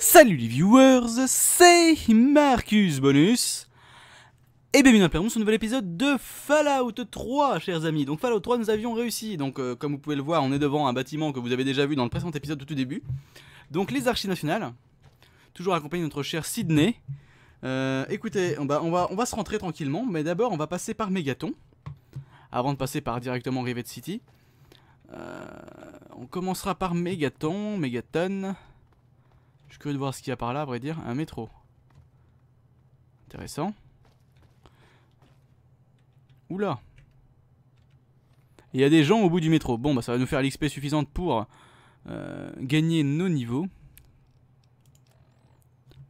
Salut les viewers, c'est Marcus Bonus et bienvenue dans Playroom sur nouvel épisode de Fallout 3, chers amis. Donc Fallout 3, nous avions réussi. Donc euh, comme vous pouvez le voir, on est devant un bâtiment que vous avez déjà vu dans le précédent épisode de tout début. Donc les archives nationales, toujours accompagné de notre cher Sydney. Euh, écoutez, on va, on, va, se rentrer tranquillement, mais d'abord on va passer par Megaton, avant de passer par directement Rivet City. Euh, on commencera par Megaton, Megaton... Je suis curieux de voir ce qu'il y a par là, à vrai dire. Un métro. Intéressant. Oula. Il y a des gens au bout du métro. Bon, bah ça va nous faire l'XP suffisante pour euh, gagner nos niveaux.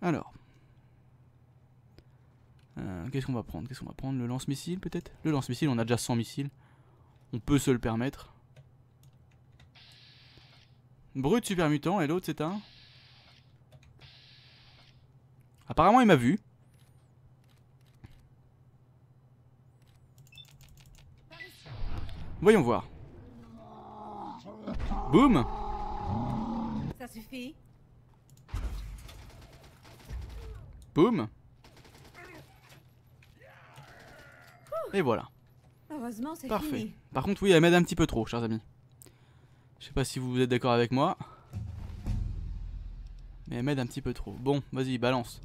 Alors. Euh, qu'est-ce qu'on va prendre Qu'est-ce qu'on va prendre Le lance-missile peut-être Le lance-missile, on a déjà 100 missiles. On peut se le permettre. Brut super mutant et l'autre c'est un Apparemment, il m'a vu. Voyons voir. Boum Ça suffit. Boum. Et voilà. Parfait. Par contre, oui, elle m'aide un petit peu trop, chers amis. Je sais pas si vous êtes d'accord avec moi. Mais elle m'aide un petit peu trop. Bon, vas-y, balance.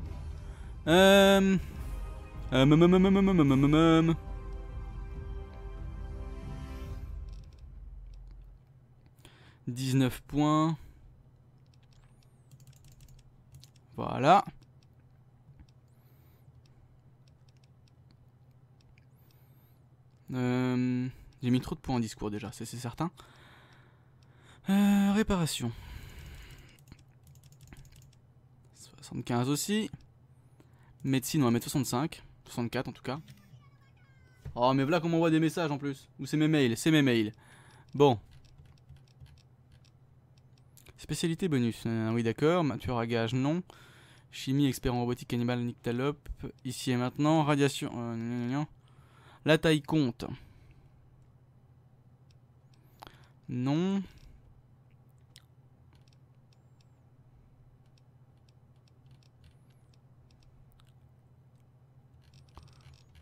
19 euh, euh, points. Voilà. Euh, j'ai mis trop de points en discours déjà, c'est certain. réparation. 75 aussi. Médecine, on va mettre 65. 64 en tout cas. Oh, mais voilà qu'on m'envoie des messages en plus. Ou c'est mes mails, c'est mes mails. Bon. Spécialité bonus. Euh, oui, d'accord. Mature à gage, non. Chimie, expert en robotique animale, nyctalope. Ici et maintenant. Radiation. Euh, La taille compte. Non.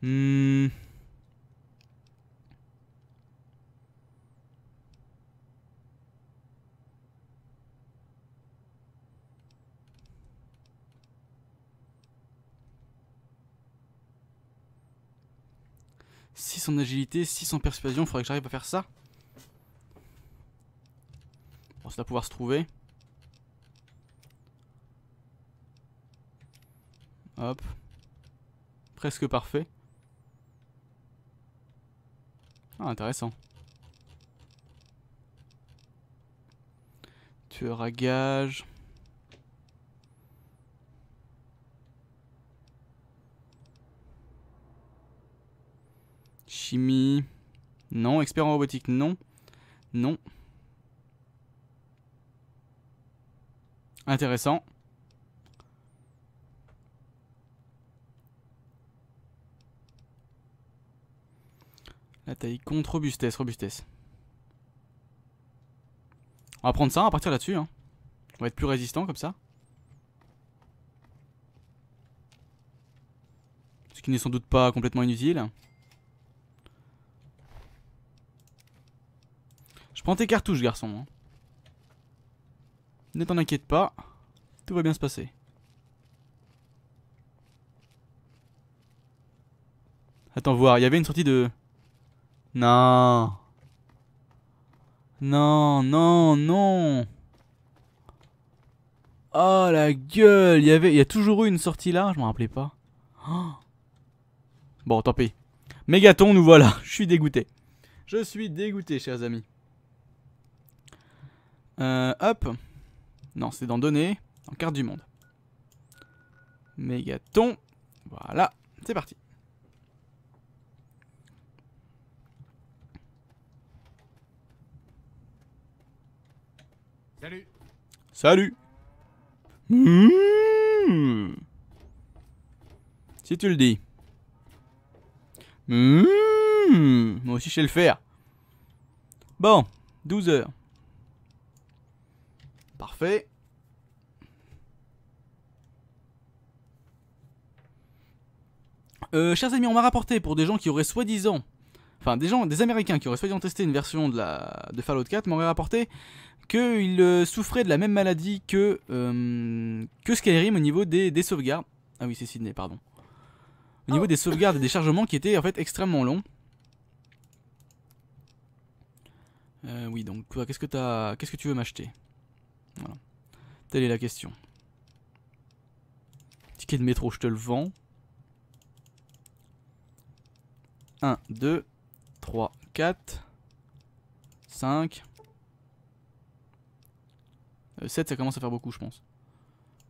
Hmm. Six en agilité, 6 en persuasion, faudrait que j'arrive à faire ça. Bon, ça va pouvoir se trouver. Hop. Presque parfait. Ah, intéressant. Tueur à gage. Chimie. Non. Expert en robotique, non. Non. Intéressant. Contre robustesse, robustesse. On va prendre ça, on va partir là-dessus. Hein. On va être plus résistant comme ça. Ce qui n'est sans doute pas complètement inutile. Je prends tes cartouches, garçon. Hein. Ne t'en inquiète pas, tout va bien se passer. Attends voir, il y avait une sortie de... Non. Non, non, non. Oh la gueule, il y avait, il y a toujours eu une sortie là, je m'en rappelais pas. Oh. Bon, tant pis. Mégaton, nous voilà. Je suis dégoûté. Je suis dégoûté, chers amis. Euh, hop. Non, c'est dans données, en carte du monde. Mégaton. Voilà, c'est parti. Salut. Salut. Hmm. Si tu le dis. Hmm. Moi aussi je sais le faire. Bon, 12 heures. Parfait. Euh, chers amis, on m'a rapporté pour des gens qui auraient soi-disant enfin des gens, des Américains qui auraient en testé une version de, la, de Fallout 4 m'auraient rapporté qu'ils euh, souffraient de la même maladie que, euh, que Skyrim au niveau des, sauvegardes. Ah oui, c'est Sydney, pardon. Au niveau des sauvegardes et des chargements qui étaient en fait extrêmement longs. Euh, oui, donc qu'est-ce que qu'est-ce que tu veux m'acheter Voilà. Telle est la question. Ticket de métro, je te le vends. 1, 2, 3, 4, 5. 7, ça commence à faire beaucoup, je pense.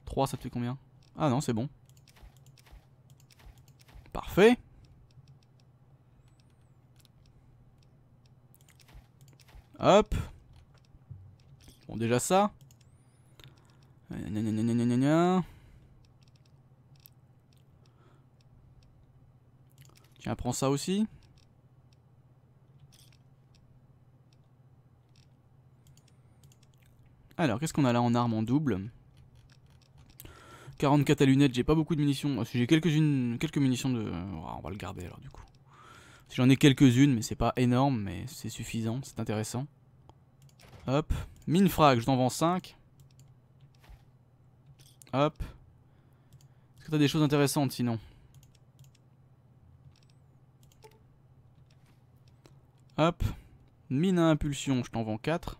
3, ça fait combien Ah non, c'est bon. Parfait. Hop. Bon, déjà ça. Tiens, prends ça aussi. Alors, qu'est-ce qu'on a là en armes en double 44 à lunettes, j'ai pas beaucoup de munitions. Ah, si j'ai quelques-unes, quelques munitions de... Ah, on va le garder alors du coup. Si j'en ai quelques-unes, mais c'est pas énorme, mais c'est suffisant, c'est intéressant. Hop. Mine frag, je t'en vends 5. Hop. Est-ce que t'as des choses intéressantes sinon Hop. Mine à impulsion, je t'en vends 4.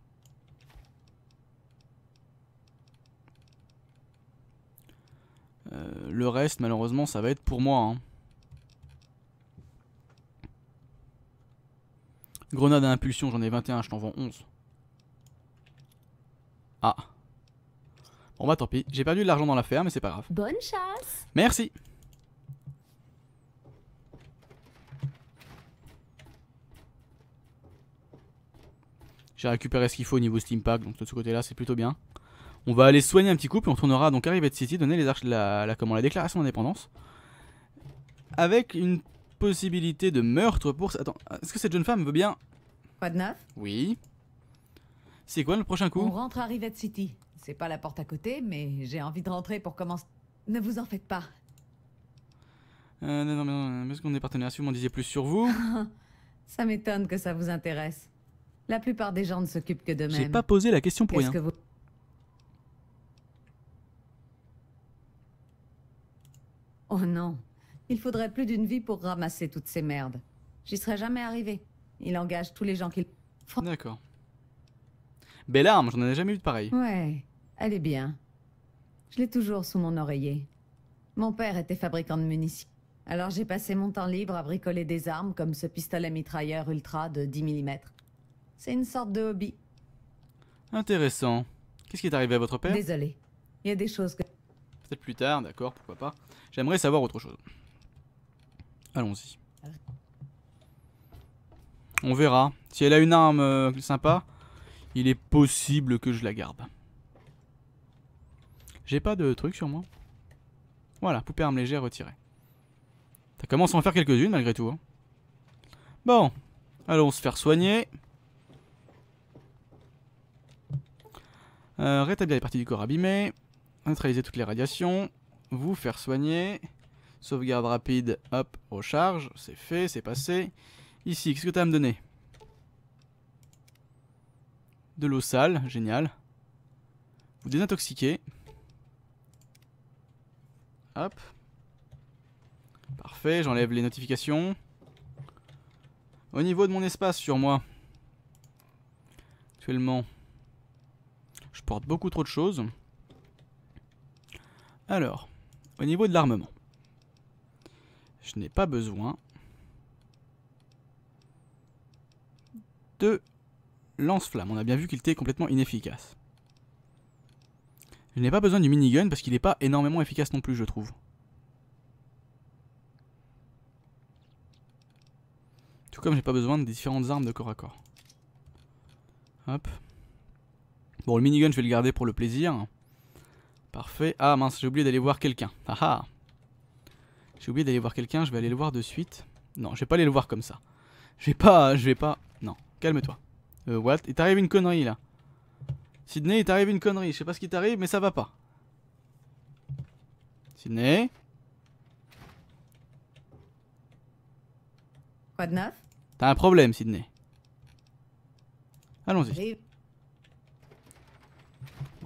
Euh, le reste, malheureusement, ça va être pour moi. Hein. Grenade à impulsion, j'en ai 21, je t'en vends 11. Ah. Bon bah tant pis, j'ai perdu de l'argent dans l'affaire, mais c'est pas grave. Bonne chance Merci J'ai récupéré ce qu'il faut au niveau Steam Pack, donc de ce côté-là, c'est plutôt bien. On va aller soigner un petit coup, puis on tournera donc à Rivet City, donner les la, la, comment, la déclaration d'indépendance. Avec une possibilité de meurtre pour... Attends, est-ce que cette jeune femme veut bien... Quoi de neuf Oui. C'est quoi le prochain coup On rentre à Rivet City. C'est pas la porte à côté, mais j'ai envie de rentrer pour commencer... Ne vous en faites pas. Euh, non, non, non, ce qu'on est partenaires, si vous m'en disiez plus sur vous... ça m'étonne que ça vous intéresse. La plupart des gens ne s'occupent que d'eux-mêmes. J'ai pas posé la question pour rien. Que vous... Oh non, il faudrait plus d'une vie pour ramasser toutes ces merdes. J'y serais jamais arrivé. Il engage tous les gens qu'il... D'accord. Belle arme, j'en ai jamais eu de pareil. Ouais, elle est bien. Je l'ai toujours sous mon oreiller. Mon père était fabricant de munitions. Alors j'ai passé mon temps libre à bricoler des armes comme ce pistolet mitrailleur ultra de 10 mm. C'est une sorte de hobby. Intéressant. Qu'est-ce qui est arrivé à votre père Désolé. Il y a des choses que... Peut-être plus tard, d'accord, pourquoi pas. J'aimerais savoir autre chose. Allons-y. On verra. Si elle a une arme euh, sympa, il est possible que je la garde. J'ai pas de truc sur moi. Voilà, poupée arme légère retirée. Ça commence à en faire quelques-unes malgré tout. Hein. Bon, allons se faire soigner. Euh, rétablir les parties du corps abîmées neutraliser toutes les radiations, vous faire soigner, sauvegarde rapide, hop, recharge, c'est fait, c'est passé. Ici, qu'est-ce que tu as à me donner De l'eau sale, génial. Vous désintoxiquez. Hop. Parfait, j'enlève les notifications. Au niveau de mon espace sur moi, actuellement, je porte beaucoup trop de choses. Alors, au niveau de l'armement, je n'ai pas besoin de lance-flamme. On a bien vu qu'il était complètement inefficace. Je n'ai pas besoin du minigun parce qu'il n'est pas énormément efficace non plus, je trouve. Tout comme j'ai pas besoin des différentes armes de corps à corps. Hop. Bon, le minigun, je vais le garder pour le plaisir. Parfait. Ah mince, j'ai oublié d'aller voir quelqu'un. Ah, ah J'ai oublié d'aller voir quelqu'un, je vais aller le voir de suite. Non, je vais pas aller le voir comme ça. Je vais pas... Je vais pas... Non, calme-toi. Euh, what Il t'arrive une connerie, là. Sydney, il t'arrive une connerie. Je sais pas ce qui t'arrive, mais ça va pas. Sydney Quoi de neuf T'as un problème, Sydney. Allons-y.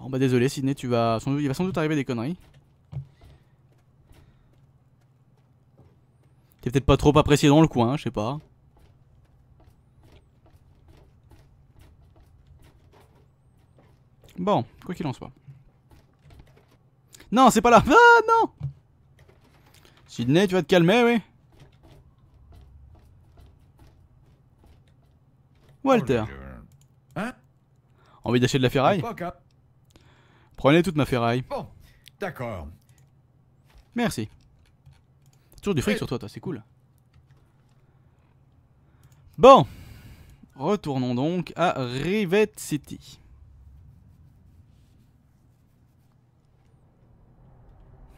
Oh, bah désolé, Sidney, tu vas il va sans doute arriver des conneries. T'es peut-être pas trop apprécié dans le coin, hein, je sais pas. Bon, quoi qu'il en soit. Non, c'est pas la Ah non Sydney, tu vas te calmer, oui. Walter. Oh, hein? Envie d'acheter de la ferraille Prenez toute ma ferraille. Bon, d'accord. Merci. Toujours du fric sur toi, toi, c'est cool. Bon. Retournons donc à Rivet City.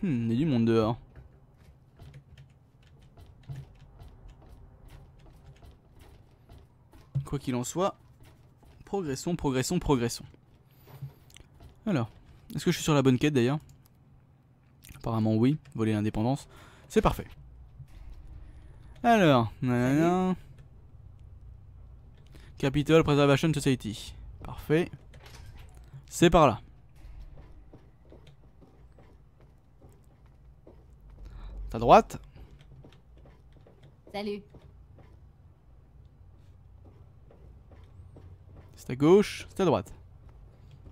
Hmm, il y a du monde dehors. Quoi qu'il en soit, progressons, progressons, progressons. Alors. Est-ce que je suis sur la bonne quête d'ailleurs Apparemment oui, voler l'indépendance. C'est parfait. Alors, nanana. Capital Preservation Society. Parfait. C'est par là. à droite. Salut. C'est à gauche, c'est à droite.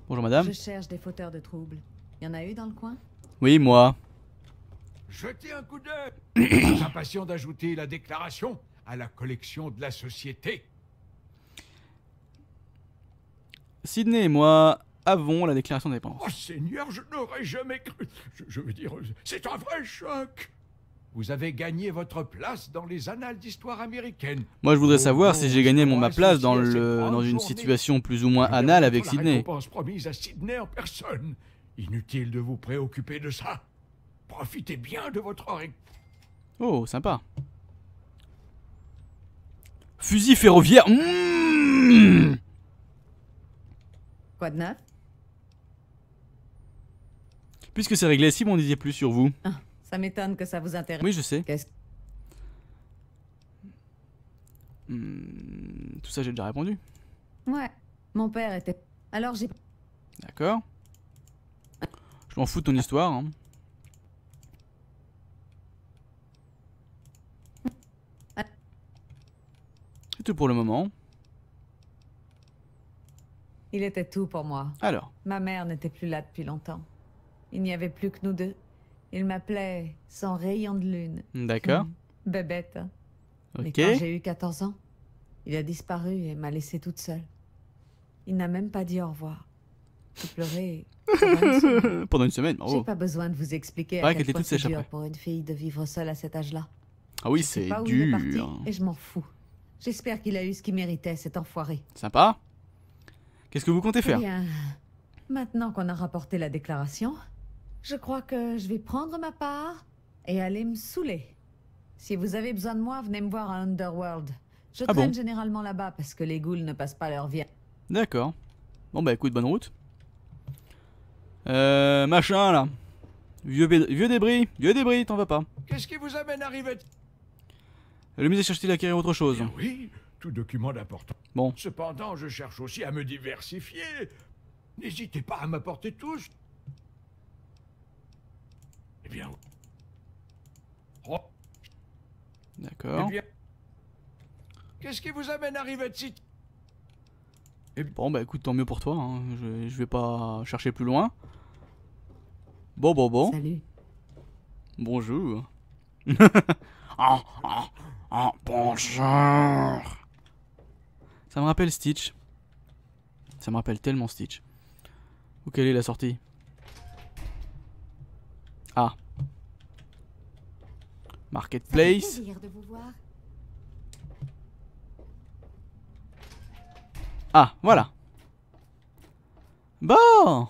Bonjour madame. Je cherche des fauteurs de troubles. Y en a eu dans le coin Oui, moi. Jetez un coup d'œil Impatient d'ajouter la déclaration à la collection de la société. Sydney et moi avons la déclaration des dépenses. Oh Seigneur, je n'aurais jamais cru. je veux dire, c'est un vrai choc vous avez gagné votre place dans les annales d'histoire américaine. Moi, je voudrais oh, savoir si j'ai gagné oh, ma place dans, le, une situation plus ou moins anale avec Sydney. promise à Sydney en personne. Inutile de vous préoccuper de ça. Profitez bien de votre... Oh, sympa. Fusil ferroviaire. Hmm. Quoi de neuf Puisque c'est réglé, si on disait plus sur vous. Ah. Ça m'étonne que ça vous intéresse. Oui, je sais. Qu'est-ce hmm, Tout ça, j'ai déjà répondu. Ouais, mon père était. Alors j'ai. D'accord. Je m'en fous de ton histoire. Hein. C'est tout pour le moment. Il était tout pour moi. Alors Ma mère n'était plus là depuis longtemps. Il n'y avait plus que nous deux. Il m'appelait sans rayon de lune. D'accord. Bébête. Hein. Ok. Mais quand j'ai eu 14 ans, il a disparu et m'a laissée toute seule. Il n'a même pas dit au revoir. J'ai pleuré pendant une semaine. J'ai pas besoin de vous expliquer à quel point c'est dur pour une fille de vivre seule à cet âge-là. Ah oui, c'est dur. parti hein. et je m'en fous. J'espère qu'il a eu ce qu'il méritait, cet enfoiré. Sympa. Qu'est-ce que vous comptez faire eh Bien, Maintenant qu'on a rapporté la déclaration, je crois que je vais prendre ma part et aller me saouler. Si vous avez besoin de moi, venez me voir à Underworld. Je ah traîne généralement là-bas parce que les ghouls ne passent pas leur vie. D'accord. Bon bah écoute, bonne route. Euh, machin là. Vieux, vieux débris, vieux débris, t'en vas pas. Qu'est-ce qui vous amène à arriver Le musée cherche-t-il à acquérir autre chose eh Oui, tout document d'importance. Bon. Cependant, je cherche aussi à me diversifier. N'hésitez pas à m'apporter tous. Eh bien. Oh. D'accord. Eh qu'est-ce qui vous amène à ici Et eh Bon bah écoute, tant mieux pour toi, hein. je, je, vais pas chercher plus loin. Bon bon bon. Salut. Bonjour. Ah ah ah bonjour. Ça me rappelle Stitch. Ça me rappelle tellement Stitch. Où quelle est la sortie ah. Marketplace. Ah, voilà. Bon.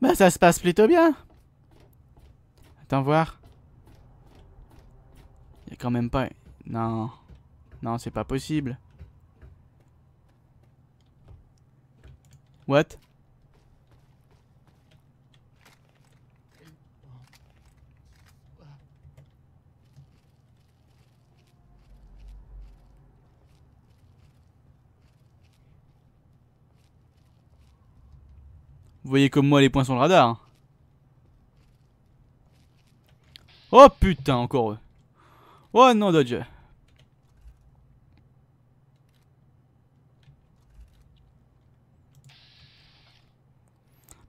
Bah ça se passe plutôt bien. Attends voir. Il quand même pas... Non. Non, c'est pas possible. What Vous voyez comme moi les points sont le radar. Hein. Oh putain, encore eux. Oh non, Dodge.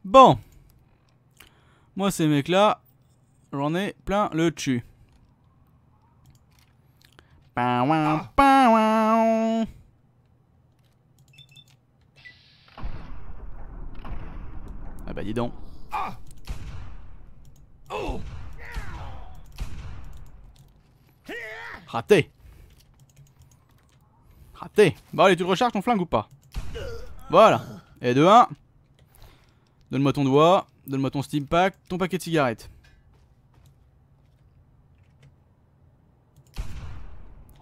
Bon. Moi, ces mecs-là, j'en ai plein le cul. bah dis donc. Raté Raté Bon allez, tu te recharges ton flingue ou pas Voilà. Et de 1. Donne-moi ton doigt, donne-moi ton steam pack, ton paquet de cigarettes.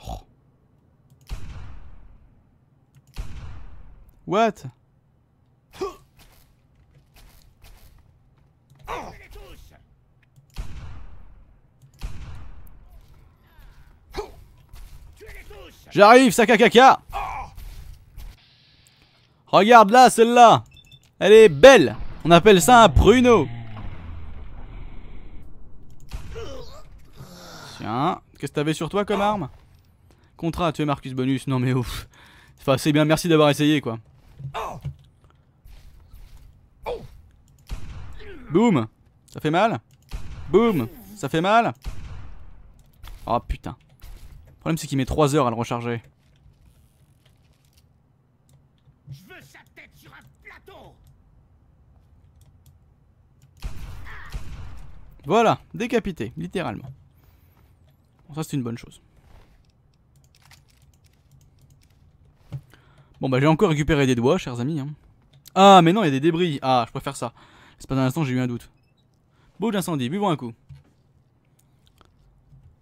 Oh. What J'arrive, caca. Regarde là, celle-là Elle est belle On appelle ça un pruneau Tiens, qu'est-ce que t'avais sur toi comme arme Contrat, tu es Marcus Bonus, non mais ouf Enfin, c'est bien, merci d'avoir essayé quoi Boum Ça fait mal Boum Ça fait mal Oh putain le problème c'est qu'il met 3 heures à le recharger. Voilà, décapité, littéralement. Bon, ça c'est une bonne chose. Bon bah j'ai encore récupéré des doigts, chers amis. Hein. Ah mais non, il y a des débris. Ah, je préfère ça. C'est pas dans l'instant j'ai eu un doute. Bouge d'incendie, buvons un coup.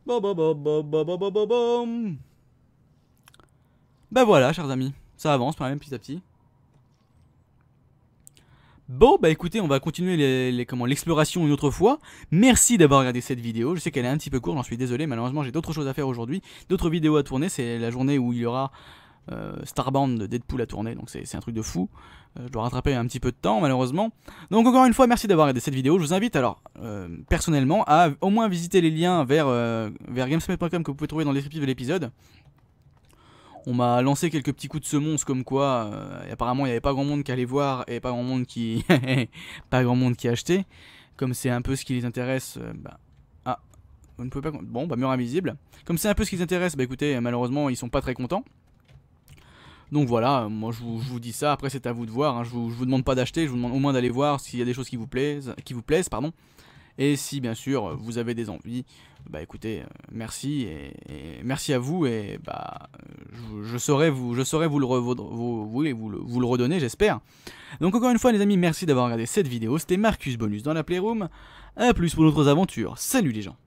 Bah voilà, chers amis, ça avance quand même petit à petit. Bon, bah écoutez, on va continuer les, l'exploration une autre fois. Merci d'avoir regardé cette vidéo. Je sais qu'elle est un petit peu courte, j'en suis désolé. Malheureusement, j'ai d'autres choses à faire aujourd'hui, d'autres vidéos à tourner. C'est la journée où il y aura euh, Starbound de Deadpool à tourné, donc c'est un truc de fou. Euh, je dois rattraper un petit peu de temps, malheureusement. Donc, encore une fois, merci d'avoir aidé cette vidéo. Je vous invite, alors, euh, personnellement, à au moins visiter les liens vers, vers que vous pouvez trouver dans le descriptif de l'épisode. On m'a lancé quelques petits coups de semonce comme quoi apparemment il n'y avait pas grand monde qui allait voir et pas grand monde qui pas grand monde qui achetait. Comme c'est un peu ce qui les intéresse, bah, ah, vous ne pouvez pas bon bah mur invisible. Comme c'est un peu ce qui les intéresse, bah écoutez malheureusement ils sont pas très contents. Donc voilà, moi je vous, dis ça, après c'est à vous de voir, hein. je, vous, vous demande pas d'acheter, je vous demande au moins d'aller voir s'il y a des choses qui vous plaisent, qui vous plaisent pardon. Et si bien sûr vous avez des envies, bah écoutez, euh, merci et, merci à vous et bah je, saurai vous, je saurais vous le, vous, voulez vous, le, vous le redonner, j'espère. Donc encore une fois les amis, merci d'avoir regardé cette vidéo. C'était Marcus Bonus dans la Playroom. à plus pour d'autres aventures. Salut les gens.